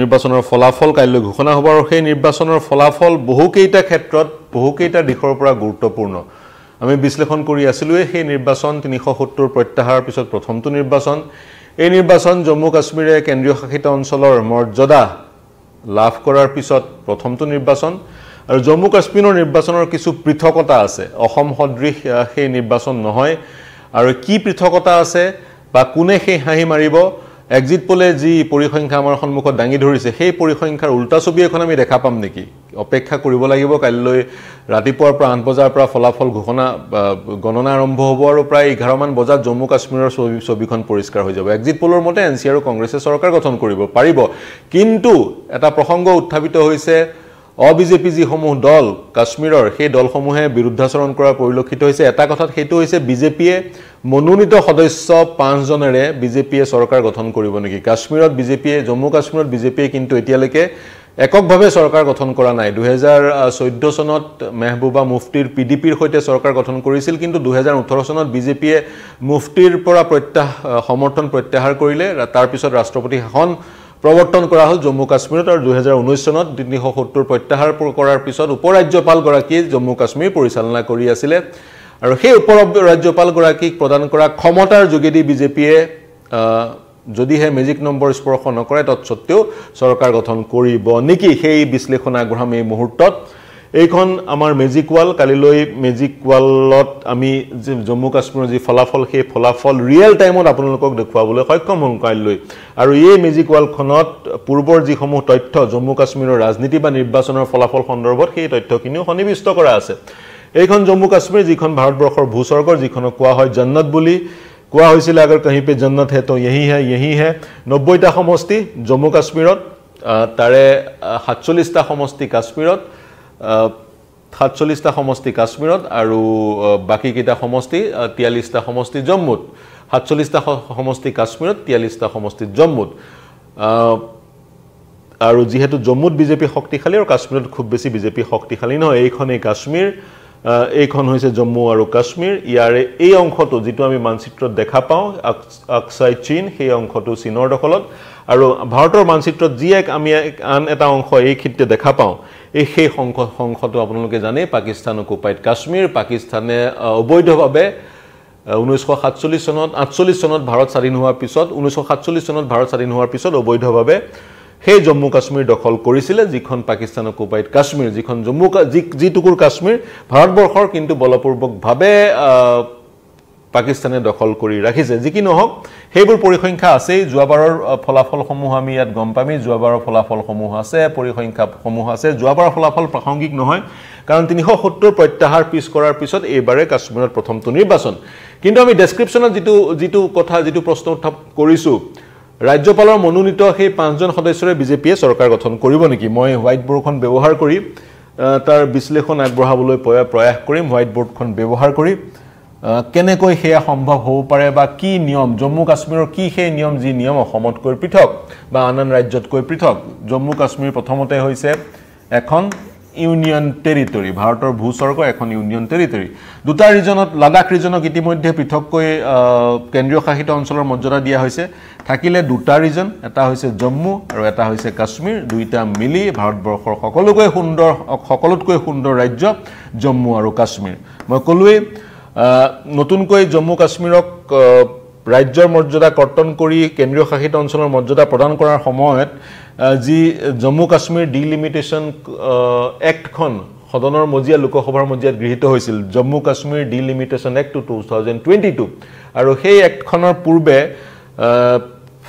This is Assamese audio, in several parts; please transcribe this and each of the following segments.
নিৰ্বাচনৰ ফলাফল কাইলৈ ঘোষণা হ'ব আৰু সেই নিৰ্বাচনৰ ফলাফল বহুকেইটা ক্ষেত্ৰত বহুকেইটা দিশৰ পৰা গুৰুত্বপূৰ্ণ আমি বিশ্লেষণ কৰি আছিলোৱেই সেই নিৰ্বাচন তিনিশ সত্তৰ প্ৰত্যাহাৰৰ পিছত প্ৰথমটো নিৰ্বাচন এই নিৰ্বাচন জম্মু কাশ্মীৰে কেন্দ্ৰীয় শাসিত অঞ্চলৰ মৰ্যাদা লাভ কৰাৰ পিছত প্ৰথমটো নিৰ্বাচন আৰু জম্মু কাশ্মীৰৰ নিৰ্বাচনৰ কিছু পৃথকতা আছে অসম সদৃশ সেই নিৰ্বাচন নহয় আৰু কি পৃথকতা আছে বা কোনে সেই হাঁহি মাৰিব এক্সিট পলে যি পৰিসংখ্যা আমাৰ সন্মুখত দাঙি ধৰিছে সেই পৰিসংখ্যাৰ উল্টা ছবি এখন আমি দেখা পাম নেকি অপেক্ষা কৰিব লাগিব কাইলৈ ৰাতিপুৱাৰ পৰা আঠ বজাৰ পৰা ফলাফল ঘোষণা গণনা আৰম্ভ হ'ব আৰু প্ৰায় এঘাৰমান বজাত জম্মু কাশ্মীৰৰ ছবি ছবিখন পৰিষ্কাৰ হৈ যাব এক্সিট পলৰ মতে এন চি আৰু কংগ্ৰেছে চৰকাৰ গঠন কৰিব পাৰিব কিন্তু এটা প্ৰসংগ উত্থাপিত হৈছে অ বিজেপি যিসমূহ দল কাশ্মীৰৰ সেই দলসমূহে বিৰুদ্ধাচৰণ কৰা পৰিলক্ষিত হৈছে এটা কথাত সেইটো হৈছে বিজেপিয়ে মনোনীত সদস্য পাঁচজনেৰে বিজেপিয়ে চৰকাৰ গঠন কৰিব নেকি কাশ্মীৰত বিজেপিয়ে জম্মু কাশ্মীৰত বিজেপিয়ে কিন্তু এতিয়ালৈকে এককভাৱে চৰকাৰ গঠন কৰা নাই দুহেজাৰ চৈধ্য চনত মেহবুবা মুফটিৰ পি ডি পিৰ সৈতে চৰকাৰ গঠন কৰিছিল কিন্তু দুহেজাৰ ওঠৰ চনত বিজেপিয়ে মুফটিৰ পৰা প্ৰত্যাহ সমৰ্থন প্ৰত্যাহাৰ কৰিলে তাৰপিছত ৰাষ্ট্ৰপতি শাসন প্ৰৱৰ্তন কৰা হ'ল জম্মু কাশ্মীৰত আৰু দুহেজাৰ ঊনৈছ চনত তিনিশ সত্তৰ প্ৰত্যাহাৰ কৰাৰ পিছত উপৰাজ্যপালগৰাকীয়ে জম্মু কাশ্মীৰ পৰিচালনা কৰি আছিলে আৰু সেই ৰাজ্যপালগৰাকীক প্ৰদান কৰা ক্ষমতাৰ যোগেদি বিজেপিয়ে যদিহে মেজিক নম্বৰ স্পৰ্শ নকৰে তৎসত্বেও চৰকাৰ গঠন কৰিব নেকি সেই বিশ্লেষণ আগবঢ়াম এই মুহূৰ্তত এইখন আমাৰ মেজিক ৱাল কালিলৈ মেজিক ৱালত আমি জম্মু কাশ্মীৰৰ যি ফলাফল সেই ফলাফল ৰিয়েল টাইমত আপোনালোকক দেখুৱাবলৈ সক্ষম হ'ম কাইলৈ আৰু এই মেজিক ৱালখনত পূৰ্বৰ যিসমূহ তথ্য জম্মু কাশ্মীৰৰ ৰাজনীতি বা নিৰ্বাচনৰ ফলাফল সন্দৰ্ভত সেই তথ্যখিনিও সন্নিৱিষ্ট কৰা আছে এইখন জম্মু কাশ্মীৰ যিখন ভাৰতবৰ্ষৰ ভূস্বৰ্গৰ যিখনক কোৱা হয় জন্নত বুলি কোৱা হৈছিলে আগৰ কাহিপে জন্নত হে তো ইহি হে ইহি হে নব্বৈটা সমষ্টি জম্মু কাশ্মীৰত তাৰে সাতচল্লিছটা সমষ্টি কাশ্মীৰত সাতচল্লিছটা সমষ্টি কাশ্মীৰত আৰু বাকীকেইটা সমষ্টি তিয়াল্লিছটা সমষ্টি জম্মুত সাতচল্লিছটা সমষ্টি কাশ্মীৰত তিয়াল্লিছটা সমষ্টিত জম্মুত আৰু যিহেতু জম্মুত বিজেপি শক্তিশালী আৰু কাশ্মীৰত খুব বেছি বিজেপি শক্তিশালী নহয় এইখনেই কাশ্মীৰ এইখন হৈছে জম্মু আৰু কাশ্মীৰ ইয়াৰে এই অংশটো যিটো আমি মানচিত্ৰত দেখা পাওঁ আকচাই চীন সেই অংশটো চীনৰ দখলত আৰু ভাৰতৰ মানচিত্ৰত যি এক আমি আন এটা অংশ এই ক্ষেত্ৰতে দেখা পাওঁ এই সেই সংস অংশটো আপোনালোকে জানেই পাকিস্তান অকুপাইড কাশ্মীৰ পাকিস্তানে অবৈধভাৱে ঊনৈছশ সাতচল্লিছ চনত আঠচল্লিছ চনত ভাৰত স্বাধীন হোৱাৰ পিছত ঊনৈছশ সাতচল্লিছ চনত ভাৰত স্বাধীন হোৱাৰ পিছত অবৈধভাৱে সেই জম্মু কাশ্মীৰ দখল কৰিছিলে যিখন পাকিস্তান অকুপাইড কাশ্মীৰ যিখন জম্মু যি যি টুকুৰ কাশ্মীৰ ভাৰতবৰ্ষৰ কিন্তু বলপূৰ্বকভাৱে পাকিস্তানে দখল কৰি ৰাখিছে যি কি নহওক সেইবোৰ পৰিসংখ্যা আছেই যোৱাবাৰৰ ফলাফলসমূহ আমি ইয়াত গম পামেই যোৱাবাৰৰ ফলাফলসমূহ আছে পৰিসংখ্যাসমূহ আছে যোৱাবাৰৰ ফলাফল প্ৰাসংগিক নহয় কাৰণ তিনিশ সত্তৰ প্ৰত্যাহাৰ পিছ কৰাৰ পিছত এইবাৰে কাশ্মীৰত প্ৰথমটো নিৰ্বাচন কিন্তু আমি ডেছক্ৰিপশ্যনত যিটো যিটো কথা যিটো প্ৰশ্ন উত্থাপ কৰিছোঁ ৰাজ্যপালৰ মনোনীত সেই পাঁচজন সদস্যৰে বিজেপিয়ে চৰকাৰ গঠন কৰিব নেকি মই হোৱাইট বোৰ্ডখন ব্যৱহাৰ কৰি তাৰ বিশ্লেষণ আগবঢ়াবলৈ প্ৰয়াস কৰিম হোৱাইট বোৰ্ডখন ব্যৱহাৰ কৰি কেনেকৈ সেয়া সম্ভৱ হ'ব পাৰে বা কি নিয়ম জম্মু কাশ্মীৰৰ কি সেই নিয়ম যি নিয়ম অসমতকৈ পৃথক বা আন আন ৰাজ্যতকৈ পৃথক জম্মু কাশ্মীৰ প্ৰথমতে হৈছে এখন ইউনিয়ন টেৰিটৰী ভাৰতৰ ভূস্বৰ্গ এখন ইউনিয়ন টেৰিটৰী দুটা ৰিজনত লাডাখ ৰিজনক ইতিমধ্যে পৃথককৈ কেন্দ্ৰীয় শাসিত অঞ্চলৰ মৰ্যাদা দিয়া হৈছে থাকিলে দুটা ৰিজন এটা হৈছে জম্মু আৰু এটা হৈছে কাশ্মীৰ দুয়োটা মিলি ভাৰতবৰ্ষৰ সকলোকৈ সুন্দৰ সকলোতকৈ সুন্দৰ ৰাজ্য জম্মু আৰু কাশ্মীৰ মই ক'লোৱেই নতুনকৈ জম্মু কাশ্মীৰক ৰাজ্যৰ মৰ্যাদা কৰ্তন কৰি কেন্দ্ৰীয় শাসিত অঞ্চলৰ মৰ্যাদা প্ৰদান কৰাৰ সময়ত যি জম্মু কাশ্মীৰ ডিলিমিটেশ্যন এক্টখন সদনৰ মজিয়া লোকসভাৰ মজিয়াত গৃহীত হৈছিল Jammu Kashmir delimitation act two two thousand twenty two আৰু সেই এক্টখনৰ পূৰ্বে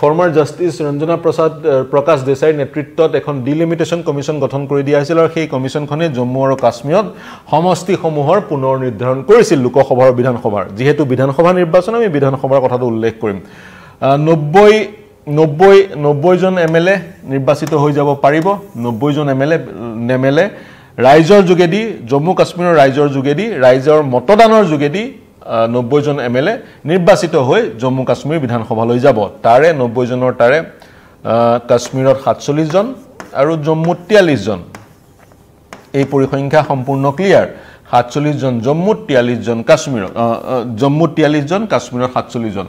ফৰ্মাৰ জাষ্টিছ ৰঞ্জনা প্ৰসাদ প্ৰকাশ দেশাইৰ নেতৃত্বত এখন ডিলিমিটেশ্যন কমিশ্যন গঠন কৰি দিয়া হৈছিল আৰু সেই কমিশ্যনখনে জম্মু আৰু কাশ্মীৰত সমষ্টিসমূহৰ পুনৰ নিৰ্ধাৰণ কৰিছিল লোকসভা আৰু বিধানসভাৰ যিহেতু বিধানসভা নিৰ্বাচন আমি বিধানসভাৰ কথাটো উল্লেখ কৰিম নব্বৈ নব্বৈ নব্বৈজন এম এল এ নিৰ্বাচিত হৈ যাব পাৰিব নব্বৈজন M L A M L A ৰাইজৰ যোগেদি জম্মু কাশ্মীৰৰ ৰাইজৰ যোগেদি ৰাইজৰ মতদানৰ যোগেদি নব্বৈজন এম এল এ নিৰ্বাচিত হৈ জম্মু কাশ্মীৰ বিধানসভালৈ যাব তাৰে নব্বৈজনৰ তাৰে কাশ্মীৰত সাতচল্লিছজন আৰু জম্মুত তিয়াল্লিছজন এই পৰিসংখ্যা সম্পূৰ্ণ ক্লিয়াৰ সাতচল্লিছজন জম্মুত তিয়াল্লিছজন কাশ্মীৰত জম্মুত তিয়াল্লিছজন কাশ্মীৰত সাতচল্লিছজন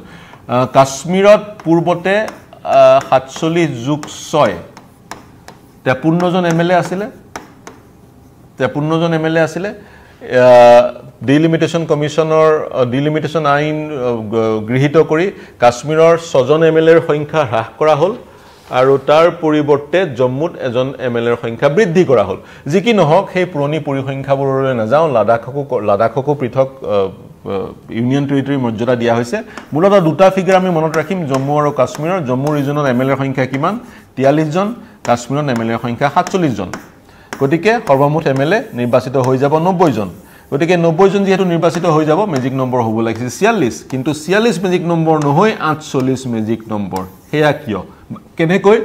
কাশ্মীৰত পূৰ্বতে সাতচল্লিছ যোগ ছয় তেপন্নজন এম এল এ আছিলে তেপন্নজন এম এল এ আছিলে ডিলিমিটেশ্যন কমিশ্যনৰ ডিলিমিটেশ্যন আইন uh, গৃহীত কৰি কাশ্মীৰৰ ছজন এম এল এৰ সংখ্যা হ্ৰাস কৰা হ'ল আৰু তাৰ পৰিৱৰ্তে জম্মুত এজন এম এল এৰ সংখ্যা বৃদ্ধি কৰা হ'ল যি কি নহওক সেই পুৰণি পৰিসংখ্যাবোৰলৈ নাযাওঁ লাডাখকো লাডাখকো পৃথক ইউনিয়ন টেৰিটৰীৰ মৰ্যাদা দিয়া হৈছে মূলতঃ দুটা ফিগাৰ আমি মনত ৰাখিম জম্মু আৰু কাশ্মীৰৰ জম্মু ৰিজনত এম এল এৰ সংখ্যা কিমান তিয়াল্লিছজন কাশ্মীৰত এম এল এৰ সংখ্যা সাতচল্লিছজন গতিকে সৰ্বমুঠ এম এল এ নিৰ্বাচিত হৈ যাব নব্বৈজন গতিকে নব্বৈজন যিহেতু নিৰ্বাচিত হৈ যাব মেজিক নম্বৰ হ'ব লাগিছিল ছিয়াল্লিছ কিন্তু ছিয়াল্লিছ মেজিক নম্বৰ নহৈ আঠচল্লিছ মেজিক নম্বৰ সেয়া কিয় কেনেকৈ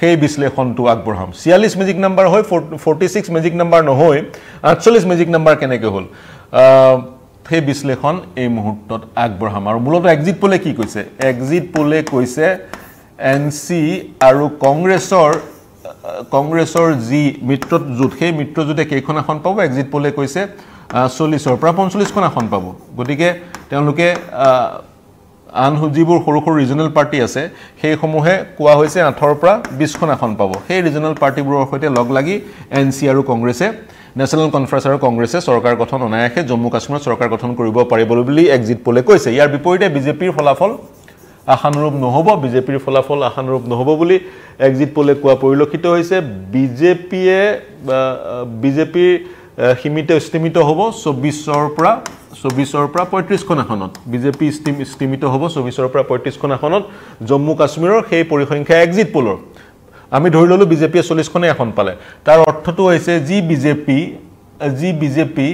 সেই বিশ্লেষণটো আগবঢ়াম ছিয়াল্লিছ মেজিক নাম্বাৰ হৈ for forty six magic number নহৈ আঠচল্লিছ মেজিক নাম্বাৰ কেনেকৈ হ'ল সেই বিশ্লেষণ এই মুহূৰ্তত আগবঢ়াম আৰু মূলতঃ এক্সিট পলে কি কৈছে এক্সিট পলে কৈছে এন চি আৰু কংগ্ৰেছৰ কংগ্ৰেছৰ যি মিত্ৰজোঁট সেই মিত্ৰজোঁটে কেইখন আসন পাব এক্সিট পলে কৈছে চল্লিছৰ পৰা পঞ্চল্লিছখন আসন পাব গতিকে তেওঁলোকে আন যিবোৰ সৰু সৰু ৰিজনেল পাৰ্টি আছে সেইসমূহে কোৱা হৈছে আঠৰ পৰা বিছখন আসন পাব সেই ৰিজনেল পাৰ্টিবোৰৰ সৈতে লগ লাগি এন চি আৰু কংগ্ৰেছে নেশ্যনেল কনফাৰেন্স আৰু কংগ্ৰেছে চৰকাৰ গঠন অনায়াসে জম্মু কাশ্মীৰত চৰকাৰ গঠন কৰিব পাৰিব বুলি এক্সিট পলে কৈছে ইয়াৰ বিপৰীতে বিজেপিৰ ফলাফল আশানুৰূপ নহ'ব বিজেপিৰ ফলাফল আশানুৰূপ নহ'ব বুলি এক্সিট পলে কোৱা পৰিলক্ষিত হৈছে বিজেপিয়ে বিজেপিৰ সীমিত স্থিমিত হ'ব চৌব্বিছৰ পৰা চৌব্বিছৰ পৰা পঁয়ত্ৰিছখন আসনত বি জে পি স্থিম হ'ব চৌব্বিছৰ পৰা পঁয়ত্ৰিছখন আসনত জম্মু কাশ্মীৰৰ সেই পৰিসংখ্যা এক্সিট পলৰ আমি ধৰি ললোঁ বিজেপিয়ে চল্লিছখনেই আসন পালে তাৰ অৰ্থটো হৈছে যি বিজেপি যি বিজেপি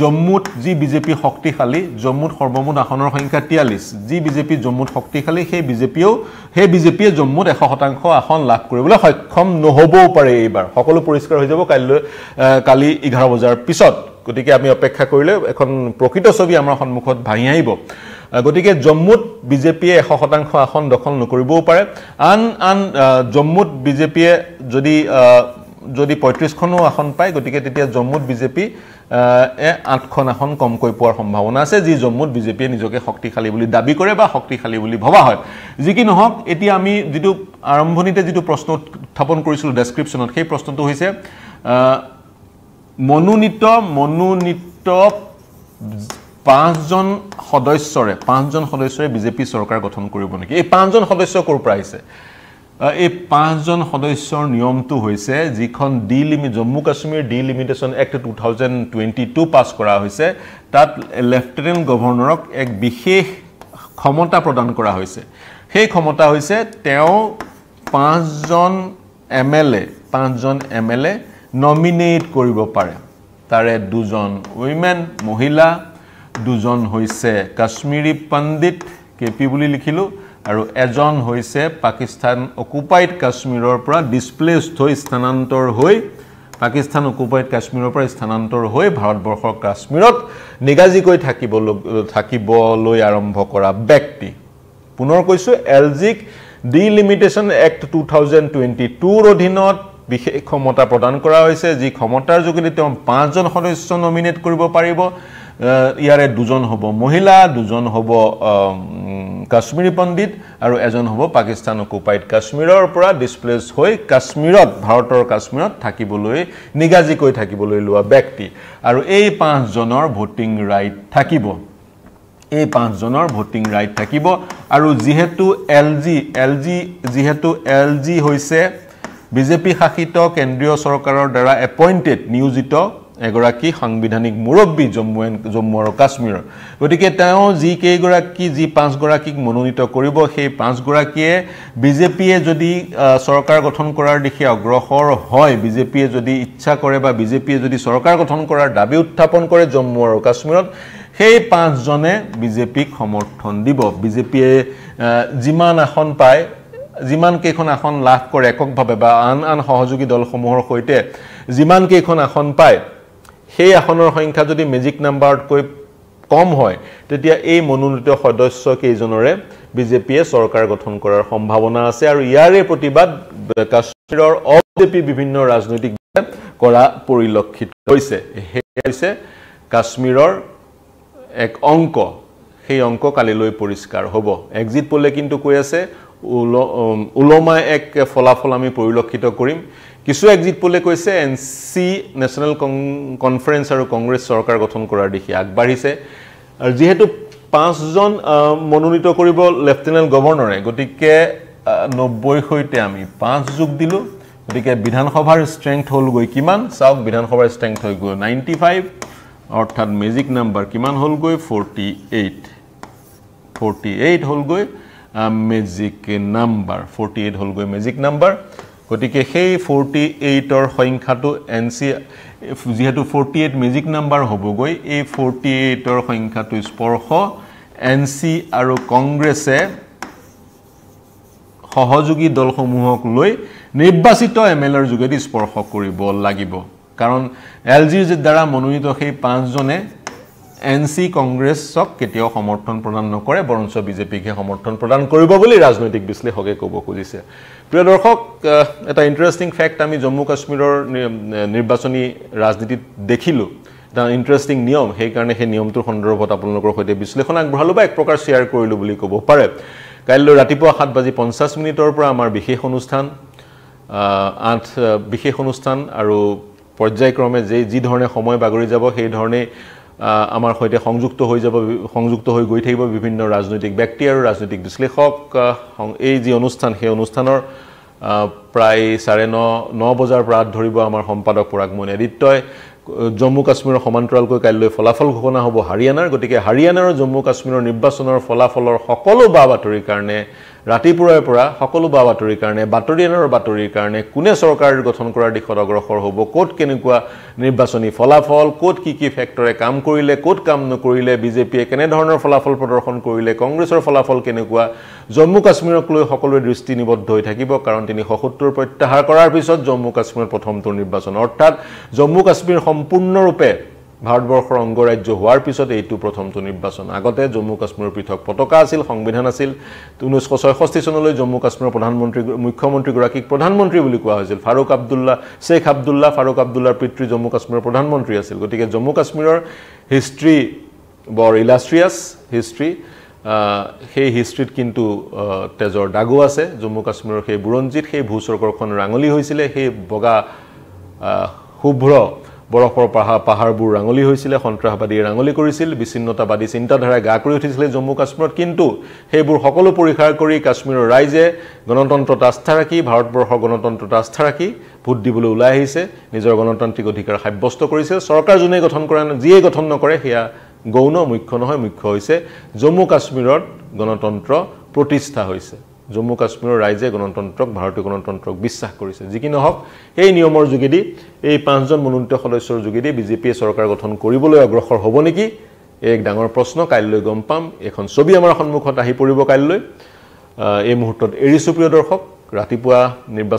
জম্মুত যি বিজেপি শক্তিশালী জম্মুত সৰ্বমুঠ আসনৰ সংখ্যা তিয়াল্লিছ যি বিজেপি জম্মুত শক্তিশালী সেই বিজেপিয়েও সেই বিজেপিয়ে জম্মুত এশ শতাংশ আসন লাভ কৰিবলৈ সক্ষম নহ'বও পাৰে এইবাৰ সকলো পৰিষ্কাৰ হৈ যাব কাইলৈ কালি এঘাৰ বজাৰ পিছত গতিকে আমি অপেক্ষা কৰিলে এখন প্ৰকৃত ছবি আমাৰ সন্মুখত ভাঙি আহিব গতিকে জম্মুত বিজেপিয়ে এশ শতাংশ আসন দখল নকৰিবও পাৰে আন আন জম্মুত বিজেপিয়ে যদি যদি পঁয়ত্ৰিছখনো আসন পায় গতিকে তেতিয়া জম্মুত বিজেপি আঠখন আসন কমকৈ পোৱাৰ সম্ভাৱনা আছে যি জম্মুত বিজেপিয়ে নিজকে শক্তিশালী বুলি দাবী কৰে বা শক্তিশালী বুলি ভবা হয় যি কি নহওক এতিয়া আমি যিটো আৰম্ভণিতে যিটো প্ৰশ্ন উত্থাপন কৰিছিলোঁ ডেছক্ৰিপশ্যনত সেই প্ৰশ্নটো হৈছে মনোনীত মনোনীত পাঁচজন সদস্যৰে পাঁচজন সদস্যৰে বিজেপি চৰকাৰ গঠন কৰিব নেকি এই পাঁচজন সদস্য ক'ৰ পৰা আহিছে এই পাঁচজন সদস্যৰ নিয়মটো হৈছে যিখন delimit Jammu Kashmir delimitation act two thousand twenty two pass কৰা হৈছে তাত লেফটেনেণ্ট গভৰ্ণৰক এক বিশেষ ক্ষমতা প্ৰদান কৰা হৈছে সেই ক্ষমতা হৈছে তেওঁ পাঁচজন এম এল এ পাঁচজন এম এল এ নমিনেট কৰিব পাৰে তাৰে দুজন উইমেন মহিলা দুজন হৈছে কাশ্মীৰী পণ্ডিত কে পি বুলি লিখিলোঁ আৰু এজন হৈছে পাকিস্তান অকুপাইড কাশ্মীৰৰ পৰা ডিছপ্লেছড হৈ স্থানান্তৰ হৈ পাকিস্তান অকুপাইড কাশ্মীৰৰ পৰা স্থানান্তৰ হৈ ভাৰতবৰ্ষৰ কাশ্মীৰত নিগাজিকৈ থাকিব থাকিবলৈ আৰম্ভ কৰা ব্যক্তি পুনৰ কৈছোঁ এল জিক delimitation act two thousand twenty টুৰ অধীনত বিশেষ ক্ষমতা প্ৰদান কৰা হৈছে যি ক্ষমতাৰ যোগেদি তেওঁ পাঁচজন সদস্য নমিনেট কৰিব পাৰিব ইয়াৰে দুজন হ'ব মহিলা দুজন হ'ব কাশ্মীৰী পণ্ডিত আৰু এজন হ'ব পাকিস্তান অকুপাইড কাশ্মীৰৰ পৰা ডিছপ্লেচ হৈ কাশ্মীৰত ভাৰতৰ কাশ্মীৰত থাকিবলৈ নিগাজিকৈ থাকিবলৈ লোৱা ব্যক্তি আৰু এই পাঁচজনৰ ভোটিং ৰাইট থাকিব এই পাঁচজনৰ ভোটিং ৰাইট থাকিব আৰু যিহেতু এল জি এল জি যিহেতু এল জি হৈছে বিজেপি শাসিত কেন্দ্ৰীয় চৰকাৰৰ দ্বাৰা এপইণ্টেড নিয়োজিত এগৰাকী সাংবিধানিক মুৰব্বী জম্মু এণ্ড জম্মু আৰু কাশ্মীৰৰ গতিকে তেওঁ যিকেইগৰাকী যি পাঁচগৰাকীক মনোনীত কৰিব সেই পাঁচগৰাকীয়ে বিজেপিয়ে যদি চৰকাৰ গঠন কৰাৰ দিশে অগ্ৰসৰ হয় বিজেপিয়ে যদি ইচ্ছা কৰে বা বিজেপিয়ে যদি চৰকাৰ গঠন কৰাৰ দাবী উত্থাপন কৰে জম্মু আৰু কাশ্মীৰত সেই পাঁচজনে বিজেপিক সমৰ্থন দিব বিজেপিয়ে যিমান আসন পায় যিমান কেইখন আসন লাভ কৰে এককভাৱে বা আন আন সহযোগী দলসমূহৰ সৈতে যিমানকেইখন আসন পায় সেই আসনৰ সংখ্যা যদি মেজিক নাম্বাৰতকৈ কম হয় তেতিয়া এই মনোনীত সদস্য কেইজনৰে বিজেপিয়ে চৰকাৰ গঠন কৰাৰ সম্ভাৱনা আছে আৰু ইয়াৰে প্ৰতিবাদ কাশ্মীৰৰ অবিজেপি বিভিন্ন ৰাজনৈতিক দলে কৰা পৰিলক্ষিত হৈছে সেয়া হৈছে কাশ্মীৰৰ এক অংক সেই অংক কালিলৈ পৰিষ্কাৰ হ'ব এক্সিট পলে কিন্তু কৈ আছে ওল ওলমাই এক ফলাফল আমি পৰিলক্ষিত কৰিম কিছু এক্সিট পলে কৈছে এন চি নেশ্যনেল কনফাৰেন্স আৰু কংগ্ৰেছ চৰকাৰ গঠন কৰাৰ দিশে আগবাঢ়িছে আৰু যিহেতু পাঁচজন মনোনীত কৰিব লেফটেনেণ্ট গভৰ্ণৰে গতিকে নব্বৈৰ সৈতে আমি পাঁচ যোগ দিলোঁ গতিকে বিধানসভাৰ ষ্ট্ৰেংথ হ'লগৈ কিমান চাওক বিধানসভাৰ ষ্ট্ৰেংথ হৈ গৈ নাইণ্টি ফাইভ অৰ্থাৎ মেজিক নাম্বাৰ কিমান হ'লগৈ ফৰ্টি এইট ফৰ্টি এইট হ'লগৈ মেজিক নাম্বাৰ ফৰ্টি এইট হ'লগৈ মেজিক নাম্বাৰ গতিকে সেই ফৰ্টি এইটৰ সংখ্যাটো এন চি যিহেতু ফৰ্টি এইট মেজিক নাম্বাৰ হ'বগৈ এই ফৰ্টি এইটৰ সংখ্যাটো স্পৰ্শ এন চি আৰু কংগ্ৰেছে সহযোগী দলসমূহক লৈ নিৰ্বাচিত এম এল এৰ যোগেদি স্পৰ্শ কৰিব লাগিব কাৰণ এল জিৰ দ্বাৰা মনোনীত সেই পাঁচজনে এন চি কংগ্ৰেছক কেতিয়াও সমৰ্থন প্ৰদান নকৰে বৰঞ্চ বিজেপিকহে সমৰ্থন প্ৰদান কৰিব বুলি ৰাজনৈতিক বিশ্লেষকে ক'ব খুজিছে প্ৰিয় দৰ্শক এটা ইণ্টাৰেষ্টিং ফেক্ট আমি জম্মু কাশ্মীৰৰ নিৰ্বাচনী ৰাজনীতিত দেখিলোঁ এটা ইণ্টাৰেষ্টিং নিয়ম সেইকাৰণে সেই নিয়মটোৰ সন্দৰ্ভত আপোনালোকৰ সৈতে বিশ্লেষণ আগবঢ়ালোঁ বা এক প্ৰকাৰ শ্বেয়াৰ কৰিলোঁ বুলি ক'ব পাৰে কাইলৈ ৰাতিপুৱা সাত বাজি পঞ্চাছ মিনিটৰ পৰা আমাৰ বিশেষ অনুষ্ঠান আঠ বিশেষ অনুষ্ঠান আৰু পৰ্যায়ক্ৰমে যে যিধৰণে সময় বাগৰি যাব সেইধৰণেই আমাৰ সৈতে সংযুক্ত হৈ যাব সংযুক্ত হৈ গৈ থাকিব বিভিন্ন ৰাজনৈতিক ব্যক্তি আৰু ৰাজনৈতিক বিশ্লেষক এই যি অনুষ্ঠান সেই অনুষ্ঠানৰ প্ৰায় চাৰে ন ন বজাৰ পৰা আঁত ধৰিব আমাৰ সম্পাদক পৰাগমণি আদিত্যই জম্মু কাশ্মীৰৰ সমান্তৰালকৈ কাইলৈ ফলাফল ঘোষণা হ'ব হাৰিয়ানাৰ গতিকে হাৰিয়ানাৰ জম্মু কাশ্মীৰৰ নিৰ্বাচনৰ ফলাফলৰ সকলো বা বাতৰিৰ কাৰণে ৰাতিপুৱাৰ পৰা সকলো বা বাতৰিৰ কাৰণে বাতৰি আনৰ বাতৰিৰ কাৰণে কোনে চৰকাৰ গঠন কৰাৰ দিশত অগ্ৰসৰ হ'ব ক'ত কেনেকুৱা নিৰ্বাচনী ফলাফল ক'ত কি কি ফেক্টৰে কাম কৰিলে ক'ত কাম নকৰিলে বিজেপিয়ে কেনেধৰণৰ ফলাফল প্ৰদৰ্শন কৰিলে কংগ্ৰেছৰ ফলাফল কেনেকুৱা জম্মু কাশ্মীৰক লৈ সকলোৱে দৃষ্টি নিবদ্ধ হৈ থাকিব কাৰণ তিনিশ সত্তৰ প্ৰত্যাহাৰ কৰাৰ পিছত জম্মু কাশ্মীৰত প্ৰথমটো নিৰ্বাচন অৰ্থাৎ জম্মু কাশ্মীৰ সম্পূৰ্ণৰূপে ভাৰতবৰ্ষৰ অংগৰাজ্য হোৱাৰ পিছত এইটো প্ৰথমটো নিৰ্বাচন আগতে জম্মু কাশ্মীৰৰ পৃথক পতাকা আছিল সংবিধান আছিল ঊনৈছশ ছয়ষষ্ঠি চনলৈ জম্মু কাশ্মীৰৰ প্ৰধানমন্ত্ৰী মুখ্যমন্ত্ৰীগৰাকীক প্ৰধানমন্ত্ৰী বুলি কোৱা হৈছিল ফাৰুক আব্দুল্লা শ্বেখ আব্দুল্লা ফাৰুক আব্দুল্লাৰ পিতৃ জম্মু কাশ্মীৰৰ প্ৰধানমন্ত্ৰী আছিল গতিকে জম্মু কাশ্মীৰৰ হিষ্ট্ৰী বৰ ইলাষ্ট্ৰিয়াছ হিষ্ট্ৰী সেই হিষ্ট্ৰীত কিন্তু তেজৰ দাগো আছে জম্মু কাশ্মীৰৰ সেই বুৰঞ্জীত সেই ভূস্বৰ্গৰখন ৰাঙলী হৈছিলে সেই বগা শুভ্ৰ বৰফৰ পাহাৰ পাহাৰবোৰ ৰাঙলী হৈছিলে সন্ত্ৰাসবাদীয়ে ৰাঙলী কৰিছিল বিচ্ছিন্নতাবাদী চিন্তাধাৰাই গা কৰি উঠিছিলে জম্মু কাশ্মীৰত কিন্তু সেইবোৰ সকলো পৰিসাৰ কৰি কাশ্মীৰৰ ৰাইজে গণতন্ত্ৰত আস্থা ৰাখি ভাৰতবৰ্ষৰ গণতন্ত্ৰত আস্থা ৰাখি ভোট দিবলৈ ওলাই আহিছে নিজৰ গণতান্ত্ৰিক অধিকাৰ সাব্যস্ত কৰিছে চৰকাৰ যোনেই গঠন কৰা যিয়েই গঠন নকৰে সেয়া গৌণ মুখ্য নহয় মুখ্য হৈছে জম্মু কাশ্মীৰত গণতন্ত্ৰ প্ৰতিষ্ঠা হৈছে জম্মু কাশ্মীৰৰ ৰাইজে গণতন্ত্ৰক ভাৰতীয় গণতন্ত্ৰক বিশ্বাস কৰিছে যি কি নহওক সেই নিয়মৰ যোগেদি এই পাঁচজন মনোনীত সদস্যৰ যোগেদি বিজেপিয়ে চৰকাৰ গঠন কৰিবলৈ অগ্ৰসৰ হ'ব নেকি এই এক ডাঙৰ প্ৰশ্ন কাইলৈ গম পাম এইখন ছবি আমাৰ সন্মুখত আহি পৰিব কাইলৈ এই মুহূৰ্তত এৰিছোঁ প্ৰিয় দৰ্শক ৰাতিপুৱা নিৰ্বাচন